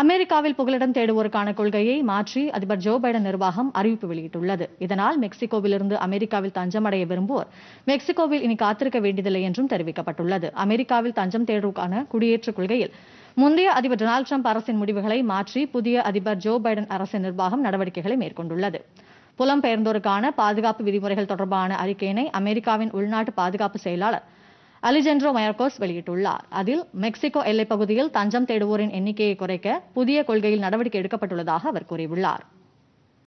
அமெரிக்காவில் புகலிடம் தேடுவோருக்கான கொள்கையை மாற்றி அதிபர் ஜோ பைடன் நிர்வாகம் அறிவிப்பு வெளியிட்டுள்ளது இதனால் மெக்சிகோவிலிருந்து அமெரிக்காவில் தஞ்சமடைய விரும்புவோர் மெக்சிகோவில் இனி காத்திருக்க வேண்டியதில்லை என்றும் தெரிவிக்கப்பட்டுள்ளது அமெரிக்காவில் தஞ்சம் தேடுவோருக்கான குடியேற்ற கொள்கையில் முந்தைய அதிபர் டொனால்டு ட்ரம்ப் அரசின் முடிவுகளை மாற்றி புதிய அதிபர் ஜோ பைடன் அரசின் நிர்வாகம் நடவடிக்கைகளை மேற்கொண்டுள்ளது புலம்பெயர்ந்தோருக்கான பாதுகாப்பு விதிமுறைகள் தொடர்பான அறிக்கையினை அமெரிக்காவின் உள்நாட்டு பாதுகாப்பு செயலாளர் அலிஜென்ட்ரோ மயர்கோஸ் வெளியிட்டுள்ளார் அதில் மெக்சிகோ எல்லைப்பகுதியில் தஞ்சம் தேடுவோரின் எண்ணிக்கையை குறைக்க புதிய கொள்கையில் நடவடிக்கை எடுக்கப்பட்டுள்ளதாக அவர் கூறியுள்ளார்